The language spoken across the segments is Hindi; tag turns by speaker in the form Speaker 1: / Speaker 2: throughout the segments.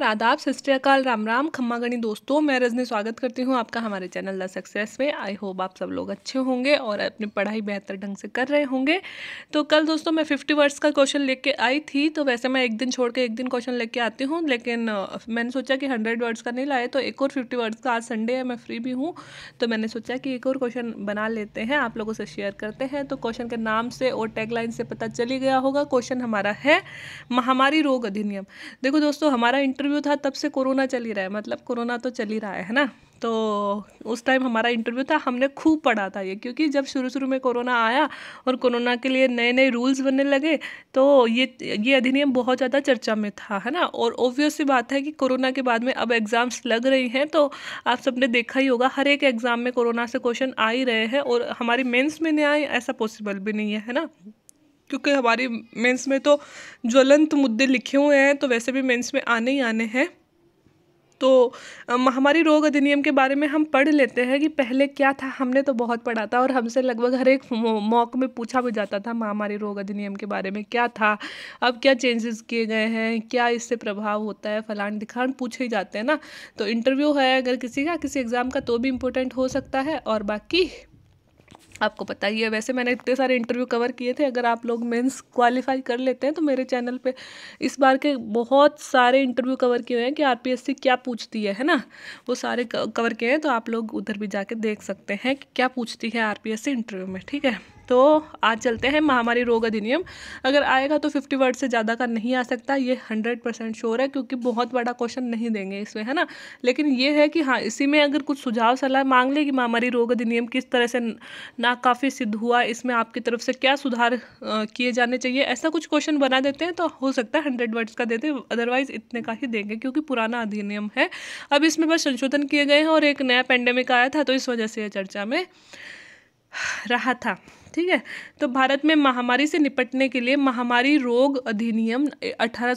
Speaker 1: नमस्कार आदाब सत राम राम खम्मा गणी दोस्तों मैं रजनी स्वागत करती हूँ आपका हमारे चैनल द सक्सेस में आई होप आप सब लोग अच्छे होंगे और अपनी पढ़ाई बेहतर ढंग से कर रहे होंगे तो कल दोस्तों मैं फिफ्टी वर्ड्स का क्वेश्चन लेके आई थी तो वैसे मैं एक दिन छोड़ के एक दिन क्वेश्चन लेके आती हूँ लेकिन मैंने सोचा कि हंड्रेड वर्ड्स का नहीं लाए तो एक और फिफ्टी वर्ड्स का आज संडे है मैं फ्री भी हूँ तो मैंने सोचा कि एक और क्वेश्चन बना लेते हैं आप लोगों से शेयर करते हैं तो क्वेश्चन के नाम से और टैगलाइन से पता चली गया होगा क्वेश्चन हमारा है महामारी रोग अधिनियम देखो दोस्तों हमारा इंटरव्यू इंटरव्यू था तब से कोरोना चल ही रहा है मतलब कोरोना तो चल ही रहा है ना तो उस टाइम हमारा इंटरव्यू था हमने खूब पढ़ा था ये क्योंकि जब शुरू शुरू में कोरोना आया और कोरोना के लिए नए नए रूल्स बनने लगे तो ये ये अधिनियम बहुत ज़्यादा चर्चा में था है ना और ओबियस सी बात है कि कोरोना के बाद में अब एग्ज़ाम्स लग रही हैं तो आप सबने देखा ही होगा हर एक एग्ज़ाम में कोरोना से क्वेश्चन आ ही रहे हैं और हमारी मेन्स में नहीं आए ऐसा पॉसिबल भी नहीं है है ना क्योंकि हमारी मेंस में तो ज्वलंत मुद्दे लिखे हुए हैं तो वैसे भी मेंस में आने ही आने हैं तो महामारी रोग अधिनियम के बारे में हम पढ़ लेते हैं कि पहले क्या था हमने तो बहुत पढ़ा था और हमसे लगभग हर एक मौक में पूछा भी जाता था महामारी रोग अधिनियम के बारे में क्या था अब क्या चेंजेस किए गए हैं क्या इससे प्रभाव होता है फलान दिखान पूछे ही जाते हैं ना तो इंटरव्यू है अगर किसी का किसी एग्ज़ाम का तो भी इम्पोर्टेंट हो सकता है और बाकी आपको पता ही है वैसे मैंने इतने सारे इंटरव्यू कवर किए थे अगर आप लोग मेंस क्वालिफाई कर लेते हैं तो मेरे चैनल पे इस बार के बहुत सारे इंटरव्यू कवर किए हुए हैं कि आरपीएससी क्या पूछती है है ना वो सारे कवर किए हैं तो आप लोग उधर भी जाके देख सकते हैं कि क्या पूछती है आरपीएससी इंटरव्यू में ठीक है तो आज चलते हैं महामारी रोग अधिनियम अगर आएगा तो फिफ्टी वर्ड से ज़्यादा का नहीं आ सकता ये हंड्रेड परसेंट श्योर है क्योंकि बहुत बड़ा क्वेश्चन नहीं देंगे इसमें है ना लेकिन ये है कि हाँ इसी में अगर कुछ सुझाव सलाह मांग ले कि महामारी रोग अधिनियम किस तरह से नाकाफ़ी सिद्ध हुआ इसमें आपकी तरफ से क्या सुधार किए जाने चाहिए ऐसा कुछ क्वेश्चन बना देते हैं तो हो सकता है हंड्रेड वर्ड्स का देते अदरवाइज़ इतने का ही देंगे क्योंकि पुराना अधिनियम है अब इसमें बस संशोधन किए गए हैं और एक नया पेंडेमिक आया था तो इस वजह से यह चर्चा में रहा था ठीक है तो भारत में महामारी से निपटने के लिए महामारी रोग अधिनियम अठारह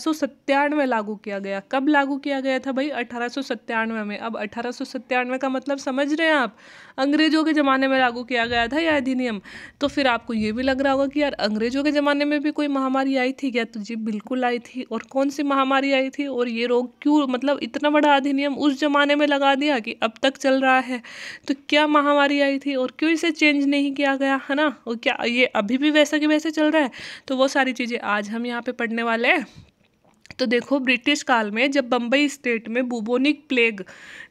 Speaker 1: लागू किया गया कब लागू किया गया था भाई अठारह में अब अठारह का मतलब समझ रहे हैं आप अंग्रेजों के ज़माने में लागू किया गया था यह अधिनियम तो फिर आपको ये भी लग रहा होगा कि यार अंग्रेजों के ज़माने में भी कोई महामारी आई थी क्या तो जी बिल्कुल आई थी और कौन सी महामारी आई थी और ये रोग क्यों मतलब इतना बड़ा अधिनियम उस ज़माने में लगा दिया कि अब तक चल रहा है तो क्या महामारी आई थी और क्यों इसे चेंज नहीं किया गया है ना और क्या ये अभी भी वैसा कि वैसे चल रहा है तो वो सारी चीज़ें आज हम यहाँ पे पढ़ने वाले हैं तो देखो ब्रिटिश काल में जब बम्बई स्टेट में बुबोनिक प्लेग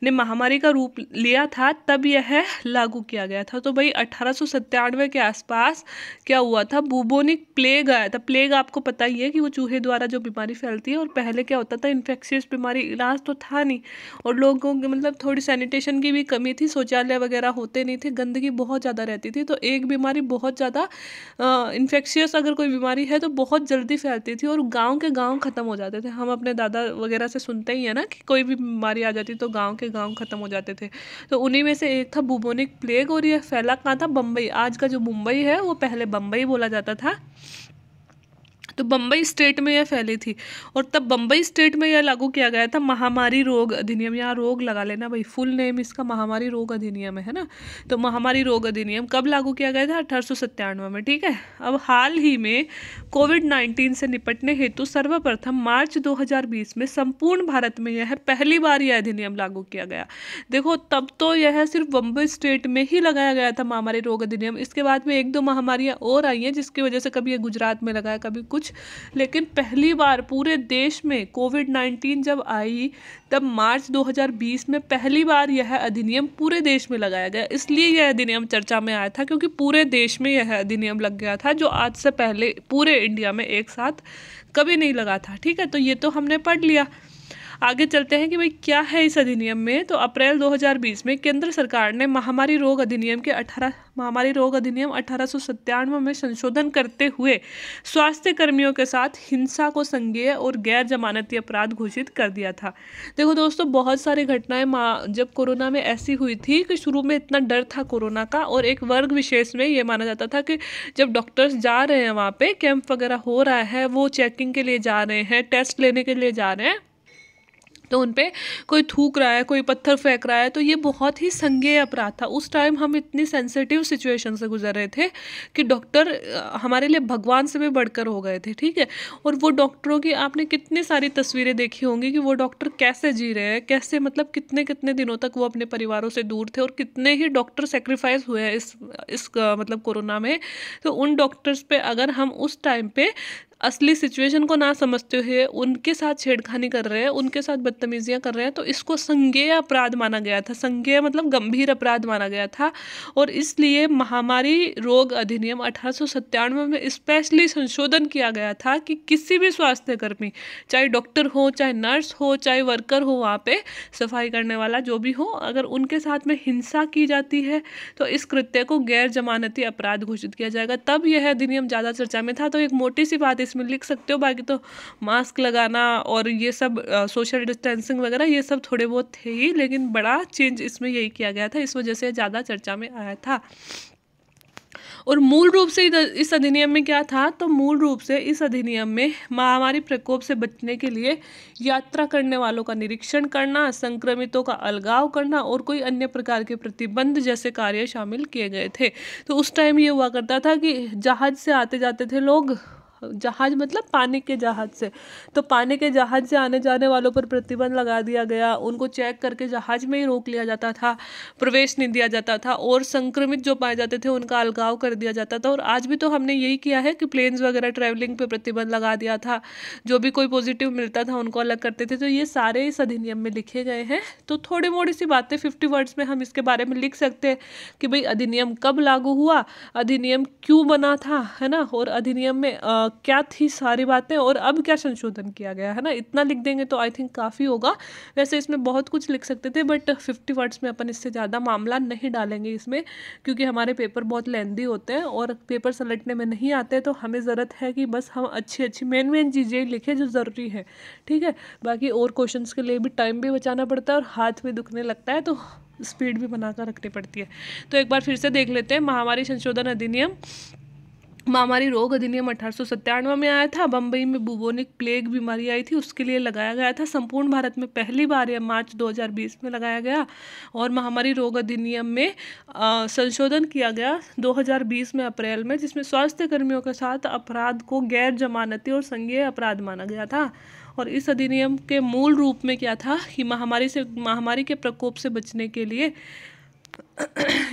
Speaker 1: ने महामारी का रूप लिया था तब यह लागू किया गया था तो भाई अठारह के आसपास क्या हुआ था बुबोनिक प्लेग आया था प्लेग आपको पता ही है कि वो चूहे द्वारा जो बीमारी फैलती है और पहले क्या होता था इन्फेक्शियस बीमारी इलाज तो था नहीं और लोगों के मतलब थोड़ी सैनिटेशन की भी कमी थी शौचालय वगैरह होते नहीं थे गंदगी बहुत ज़्यादा रहती थी तो एक बीमारी बहुत ज़्यादा इन्फेक्शियस अगर कोई बीमारी है तो बहुत जल्दी फैलती थी और गाँव के गाँव ख़त्म हो जाते थे हम अपने दादा वगैरह से सुनते ही हैं ना कि कोई भी बीमारी आ जाती तो गाँव के गाँव ख़त्म हो जाते थे तो उन्हीं में से एक था बुबोनिक प्लेग और ये फैला कहाँ था बम्बई आज का जो मुंबई है वो पहले बम्बई बोला जाता था तो बम्बई स्टेट में यह फैली थी और तब बम्बई स्टेट में यह लागू किया गया था महामारी रोग अधिनियम यहाँ रोग लगा लेना भाई फुल नेम इसका महामारी रोग अधिनियम है ना तो महामारी रोग अधिनियम कब लागू किया गया था अठारह में ठीक है अब हाल ही में कोविड नाइन्टीन से निपटने हेतु सर्वप्रथम मार्च दो में संपूर्ण भारत में यह पहली बार यह अधिनियम लागू किया गया देखो तब तो यह सिर्फ बम्बई स्टेट में ही लगाया गया था महामारी रोग अधिनियम इसके बाद में एक दो महामारियाँ और आई हैं जिसकी वजह से कभी यह गुजरात में लगाया कभी कुछ लेकिन पहली बार पूरे देश में कोविड 19 जब आई तब मार्च 2020 में पहली बार यह अधिनियम पूरे देश में लगाया गया इसलिए यह अधिनियम चर्चा में आया था क्योंकि पूरे देश में यह अधिनियम लग गया था जो आज से पहले पूरे इंडिया में एक साथ कभी नहीं लगा था ठीक है तो ये तो हमने पढ़ लिया आगे चलते हैं कि भाई क्या है इस अधिनियम में तो अप्रैल 2020 में केंद्र सरकार ने महामारी रोग अधिनियम के 18 महामारी रोग अधिनियम अठारह में संशोधन करते हुए स्वास्थ्य कर्मियों के साथ हिंसा को संज्ञेय और गैर जमानती अपराध घोषित कर दिया था देखो दोस्तों बहुत सारी घटनाएं जब कोरोना में ऐसी हुई थी कि शुरू में इतना डर था कोरोना का और एक वर्ग विशेष में ये माना जाता था कि जब डॉक्टर्स जा रहे हैं वहाँ पर कैंप वगैरह हो रहा है वो चेकिंग के लिए जा रहे हैं टेस्ट लेने के लिए जा रहे हैं तो उन पर कोई थूक रहा है कोई पत्थर फेंक रहा है तो ये बहुत ही संज्ञेय अपराध था उस टाइम हम इतनी सेंसिटिव सिचुएशन से गुजर रहे थे कि डॉक्टर हमारे लिए भगवान से भी बढ़कर हो गए थे ठीक है और वो डॉक्टरों की आपने कितनी सारी तस्वीरें देखी होंगी कि वो डॉक्टर कैसे जी रहे हैं कैसे मतलब कितने कितने दिनों तक वो अपने परिवारों से दूर थे और कितने ही डॉक्टर सेक्रीफाइस हुए हैं इस इस मतलब कोरोना में तो उन डॉक्टर्स पर अगर हम उस टाइम पर असली सिचुएशन को ना समझते हुए उनके साथ छेड़खानी कर रहे हैं उनके साथ बदतमीजियाँ कर रहे हैं तो इसको संज्ञेय अपराध माना गया था संज्ञेय मतलब गंभीर अपराध माना गया था और इसलिए महामारी रोग अधिनियम अठारह में स्पेशली संशोधन किया गया था कि किसी भी स्वास्थ्यकर्मी चाहे डॉक्टर हो चाहे नर्स हो चाहे वर्कर हो वहाँ पे सफाई करने वाला जो भी हो अगर उनके साथ में हिंसा की जाती है तो इस कृत्य को गैर जमानती अपराध घोषित किया जाएगा तब यह अधिनियम ज़्यादा चर्चा में था तो एक मोटी सी बात इस इसमें लिख सकते हो बाकी तो मास्क लगाना और ये सब सोशल डिस्टेंसिंग वगैरह ये सब थोड़े बहुत थे ही लेकिन बड़ा चेंज इसमें यही किया गया था इस वजह से ज़्यादा चर्चा में आया था और मूल रूप से इस अधिनियम में क्या था तो मूल रूप से इस अधिनियम में महामारी प्रकोप से बचने के लिए यात्रा करने वालों का निरीक्षण करना संक्रमितों का अलगाव करना और कोई अन्य प्रकार के प्रतिबंध जैसे कार्य शामिल किए गए थे तो उस टाइम ये हुआ करता था कि जहाज से आते जाते थे लोग जहाज मतलब पानी के जहाज से तो पानी के जहाज से आने जाने वालों पर प्रतिबंध लगा दिया गया उनको चेक करके जहाज में ही रोक लिया जाता था प्रवेश नहीं दिया जाता था और संक्रमित जो पाए जाते थे उनका अलगाव कर दिया जाता था और आज भी तो हमने यही किया है कि प्लेन्स वगैरह ट्रैवलिंग पर प्रतिबंध लगा दिया था जो भी कोई पॉजिटिव मिलता था उनको अलग करते थे तो ये सारे इस अधिनियम में लिखे गए हैं तो थोड़ी मोड़ी सी बातें फिफ्टी वर्ड्स में हम इसके बारे में लिख सकते हैं कि भाई अधिनियम कब लागू हुआ अधिनियम क्यों बना था है ना और अधिनियम में आ, क्या थी सारी बातें और अब क्या संशोधन किया गया है ना इतना लिख देंगे तो आई थिंक काफ़ी होगा वैसे इसमें बहुत कुछ लिख सकते थे बट फिफ्टी वर्ड्स में अपन इससे ज़्यादा मामला नहीं डालेंगे इसमें क्योंकि हमारे पेपर बहुत लेंदी होते हैं और पेपर सलटने में नहीं आते तो हमें ज़रूरत है कि बस हम अच्छी अच्छी मेन मेन चीज़ें लिखें जो ज़रूरी है ठीक है बाकी और क्वेश्चन के लिए भी टाइम भी बचाना पड़ता है और हाथ भी दुखने लगता है तो स्पीड भी बनाकर रखनी पड़ती है तो एक बार फिर से देख लेते हैं महामारी संशोधन अधिनियम महामारी रोग अधिनियम अठारह में आया था बम्बई में बुबोनिक प्लेग बीमारी आई थी उसके लिए लगाया गया था संपूर्ण भारत में पहली बार यह मार्च 2020 में लगाया गया और महामारी रोग अधिनियम में संशोधन किया गया 2020 में अप्रैल में जिसमें स्वास्थ्य कर्मियों के साथ अपराध को गैर जमानती और संज्ञेय अपराध माना गया था और इस अधिनियम के मूल रूप में क्या था कि महामारी से महामारी के प्रकोप से बचने के लिए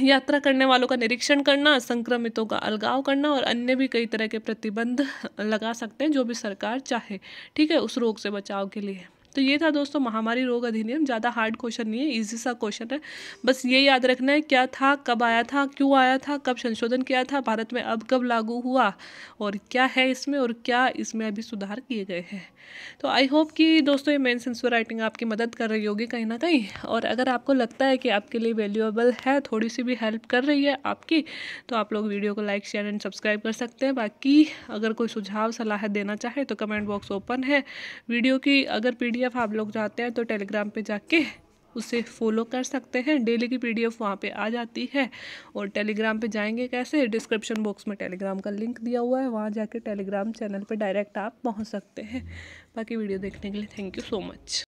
Speaker 1: यात्रा करने वालों का निरीक्षण करना संक्रमितों का अलगाव करना और अन्य भी कई तरह के प्रतिबंध लगा सकते हैं जो भी सरकार चाहे ठीक है उस रोग से बचाव के लिए तो ये था दोस्तों महामारी रोग अधिनियम ज़्यादा हार्ड क्वेश्चन नहीं है ईजी सा क्वेश्चन है बस ये याद रखना है क्या था कब आया था क्यों आया था कब संशोधन किया था भारत में अब कब लागू हुआ और क्या है इसमें और क्या इसमें अभी सुधार किए गए हैं तो आई होप कि दोस्तों ये मेन सेंसर राइटिंग आपकी मदद कर रही होगी कहीं ना कहीं और अगर आपको लगता है कि आपके लिए वैल्यूएबल है थोड़ी सी भी हेल्प कर रही है आपकी तो आप लोग वीडियो को लाइक शेयर एंड सब्सक्राइब कर सकते हैं बाकी अगर कोई सुझाव सलाह देना चाहे तो कमेंट बॉक्स ओपन है वीडियो की अगर पी पीडीएफ आप लोग चाहते हैं तो टेलीग्राम पे जाके उसे फॉलो कर सकते हैं डेली की पीडीएफ वहाँ पे आ जाती है और टेलीग्राम पे जाएंगे कैसे डिस्क्रिप्शन बॉक्स में टेलीग्राम का लिंक दिया हुआ है वहाँ जाके टेलीग्राम चैनल पर डायरेक्ट आप पहुँच सकते हैं बाकी वीडियो देखने के लिए थैंक यू सो मच